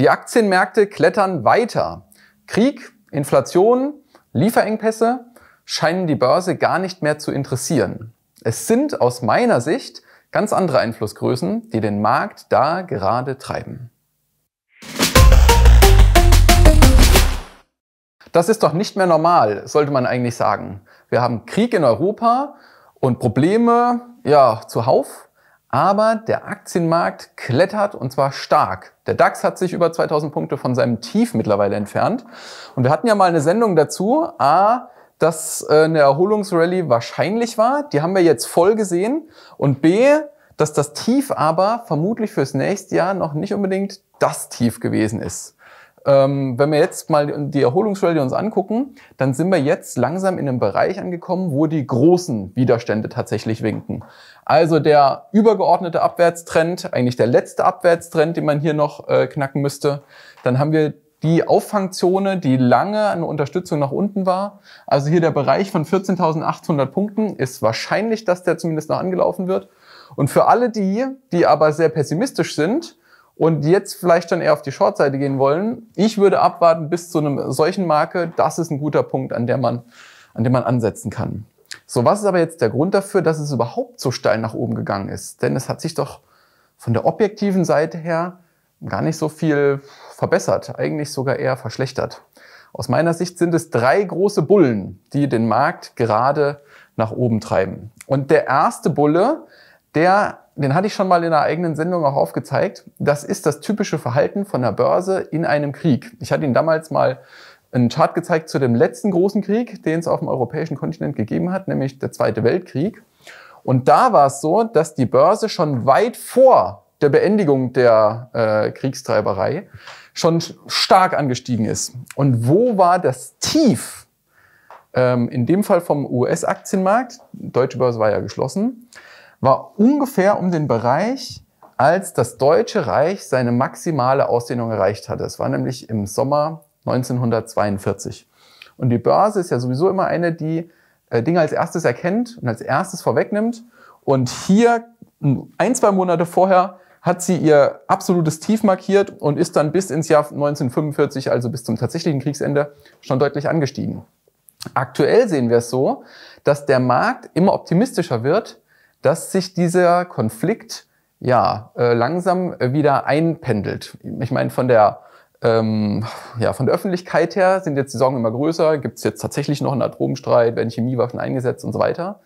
Die Aktienmärkte klettern weiter. Krieg, Inflation, Lieferengpässe scheinen die Börse gar nicht mehr zu interessieren. Es sind aus meiner Sicht ganz andere Einflussgrößen, die den Markt da gerade treiben. Das ist doch nicht mehr normal, sollte man eigentlich sagen. Wir haben Krieg in Europa und Probleme, ja, zuhauf. Aber der Aktienmarkt klettert und zwar stark. Der DAX hat sich über 2000 Punkte von seinem Tief mittlerweile entfernt. Und wir hatten ja mal eine Sendung dazu, a, dass äh, eine Erholungsrallye wahrscheinlich war. Die haben wir jetzt voll gesehen. Und b, dass das Tief aber vermutlich fürs nächste Jahr noch nicht unbedingt das Tief gewesen ist. Ähm, wenn wir jetzt mal die Erholungsrallye uns angucken, dann sind wir jetzt langsam in einem Bereich angekommen, wo die großen Widerstände tatsächlich winken. Also der übergeordnete Abwärtstrend, eigentlich der letzte Abwärtstrend, den man hier noch äh, knacken müsste. Dann haben wir die Auffangzone, die lange eine Unterstützung nach unten war. Also hier der Bereich von 14.800 Punkten ist wahrscheinlich, dass der zumindest noch angelaufen wird. Und für alle die, die aber sehr pessimistisch sind, und jetzt vielleicht dann eher auf die Shortseite gehen wollen. Ich würde abwarten bis zu einem solchen Marke. Das ist ein guter Punkt, an der man, an dem man ansetzen kann. So, was ist aber jetzt der Grund dafür, dass es überhaupt so steil nach oben gegangen ist? Denn es hat sich doch von der objektiven Seite her gar nicht so viel verbessert, eigentlich sogar eher verschlechtert. Aus meiner Sicht sind es drei große Bullen, die den Markt gerade nach oben treiben. Und der erste Bulle der, den hatte ich schon mal in einer eigenen Sendung auch aufgezeigt. Das ist das typische Verhalten von der Börse in einem Krieg. Ich hatte Ihnen damals mal einen Chart gezeigt zu dem letzten großen Krieg, den es auf dem europäischen Kontinent gegeben hat, nämlich der Zweite Weltkrieg. Und da war es so, dass die Börse schon weit vor der Beendigung der äh, Kriegstreiberei schon stark angestiegen ist. Und wo war das Tief? Ähm, in dem Fall vom US-Aktienmarkt, deutsche Börse war ja geschlossen, war ungefähr um den Bereich, als das Deutsche Reich seine maximale Ausdehnung erreicht hatte. Es war nämlich im Sommer 1942. Und die Börse ist ja sowieso immer eine, die äh, Dinge als erstes erkennt und als erstes vorwegnimmt. Und hier, ein, zwei Monate vorher, hat sie ihr absolutes Tief markiert und ist dann bis ins Jahr 1945, also bis zum tatsächlichen Kriegsende, schon deutlich angestiegen. Aktuell sehen wir es so, dass der Markt immer optimistischer wird, dass sich dieser Konflikt ja äh, langsam äh, wieder einpendelt. Ich meine, von der ähm, ja, von der Öffentlichkeit her sind jetzt die Sorgen immer größer. Gibt es jetzt tatsächlich noch einen Atomstreit? Werden Chemiewaffen eingesetzt und so weiter?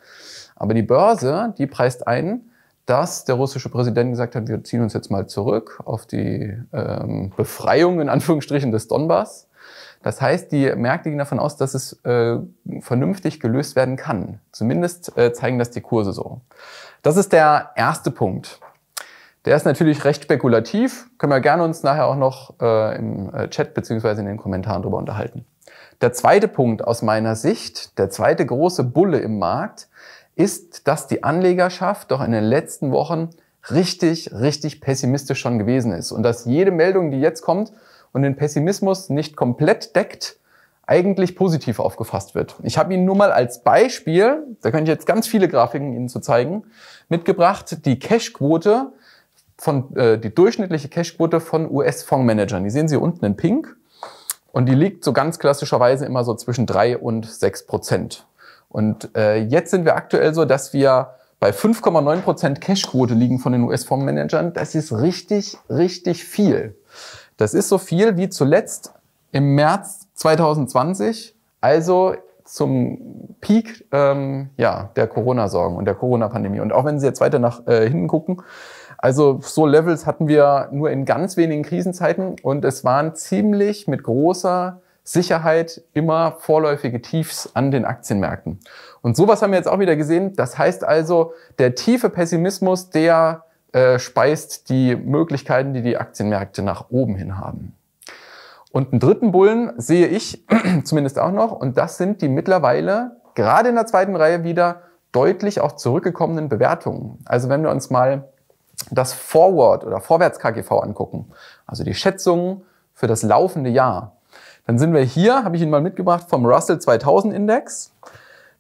Aber die Börse, die preist ein, dass der russische Präsident gesagt hat, wir ziehen uns jetzt mal zurück auf die ähm, Befreiung in Anführungsstrichen des Donbass. Das heißt, die Märkte gehen davon aus, dass es äh, vernünftig gelöst werden kann. Zumindest äh, zeigen das die Kurse so. Das ist der erste Punkt. Der ist natürlich recht spekulativ. Können wir gerne uns nachher auch noch äh, im äh, Chat beziehungsweise in den Kommentaren drüber unterhalten. Der zweite Punkt aus meiner Sicht, der zweite große Bulle im Markt, ist, dass die Anlegerschaft doch in den letzten Wochen richtig, richtig pessimistisch schon gewesen ist und dass jede Meldung, die jetzt kommt, und den Pessimismus nicht komplett deckt, eigentlich positiv aufgefasst wird. Ich habe Ihnen nur mal als Beispiel, da könnte ich jetzt ganz viele Grafiken Ihnen zu zeigen, mitgebracht, die Cashquote von äh, die durchschnittliche Cashquote von US-Fondsmanagern. Die sehen Sie unten in Pink und die liegt so ganz klassischerweise immer so zwischen drei und sechs Prozent. Und äh, jetzt sind wir aktuell so, dass wir bei 5,9% Prozent Cashquote liegen von den US-Fondsmanagern. Das ist richtig, richtig viel. Das ist so viel wie zuletzt im März 2020, also zum Peak ähm, ja, der Corona-Sorgen und der Corona-Pandemie. Und auch wenn Sie jetzt weiter nach äh, hinten gucken, also so Levels hatten wir nur in ganz wenigen Krisenzeiten und es waren ziemlich mit großer Sicherheit immer vorläufige Tiefs an den Aktienmärkten. Und sowas haben wir jetzt auch wieder gesehen. Das heißt also, der tiefe Pessimismus, der äh, speist die Möglichkeiten, die die Aktienmärkte nach oben hin haben. Und einen dritten Bullen sehe ich zumindest auch noch, und das sind die mittlerweile gerade in der zweiten Reihe wieder deutlich auch zurückgekommenen Bewertungen. Also wenn wir uns mal das Forward oder Vorwärts KGV angucken, also die Schätzungen für das laufende Jahr, dann sind wir hier, habe ich Ihnen mal mitgebracht, vom Russell 2000 Index.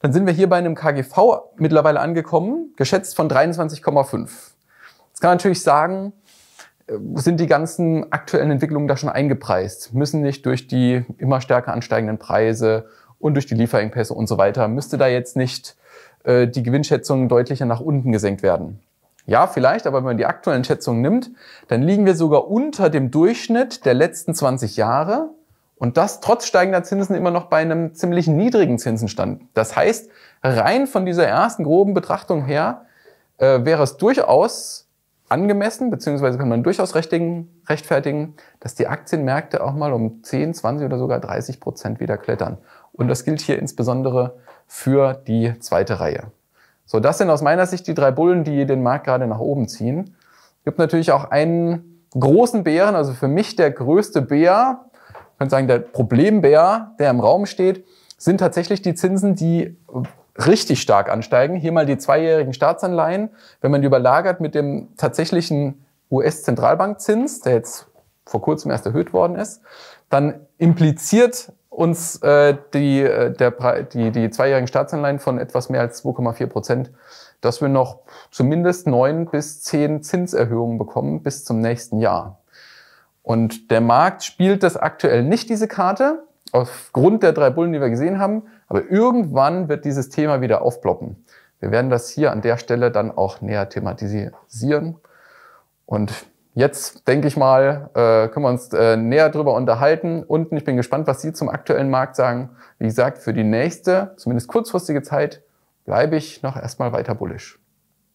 Dann sind wir hier bei einem KGV mittlerweile angekommen, geschätzt von 23,5. Jetzt kann man natürlich sagen, äh, sind die ganzen aktuellen Entwicklungen da schon eingepreist? Müssen nicht durch die immer stärker ansteigenden Preise und durch die Lieferengpässe und so weiter, müsste da jetzt nicht äh, die Gewinnschätzung deutlicher nach unten gesenkt werden? Ja, vielleicht, aber wenn man die aktuellen Schätzungen nimmt, dann liegen wir sogar unter dem Durchschnitt der letzten 20 Jahre und das trotz steigender Zinsen immer noch bei einem ziemlich niedrigen Zinsenstand. Das heißt, rein von dieser ersten groben Betrachtung her äh, wäre es durchaus angemessen, beziehungsweise kann man durchaus rechtfertigen, dass die Aktienmärkte auch mal um 10, 20 oder sogar 30 Prozent wieder klettern. Und das gilt hier insbesondere für die zweite Reihe. So, das sind aus meiner Sicht die drei Bullen, die den Markt gerade nach oben ziehen. Es gibt natürlich auch einen großen Bären, also für mich der größte Bär, ich könnte sagen, der Problembär, der im Raum steht, sind tatsächlich die Zinsen, die richtig stark ansteigen. Hier mal die zweijährigen Staatsanleihen, wenn man die überlagert mit dem tatsächlichen US-Zentralbankzins, der jetzt vor kurzem erst erhöht worden ist, dann impliziert uns äh, die, äh, der, die, die zweijährigen Staatsanleihen von etwas mehr als 2,4 Prozent, dass wir noch zumindest neun bis zehn Zinserhöhungen bekommen bis zum nächsten Jahr. Und der Markt spielt das aktuell nicht, diese Karte aufgrund der drei Bullen, die wir gesehen haben. Aber irgendwann wird dieses Thema wieder aufploppen. Wir werden das hier an der Stelle dann auch näher thematisieren. Und jetzt denke ich mal, äh, können wir uns äh, näher drüber unterhalten. Unten, ich bin gespannt, was Sie zum aktuellen Markt sagen. Wie gesagt, für die nächste, zumindest kurzfristige Zeit, bleibe ich noch erstmal weiter bullisch.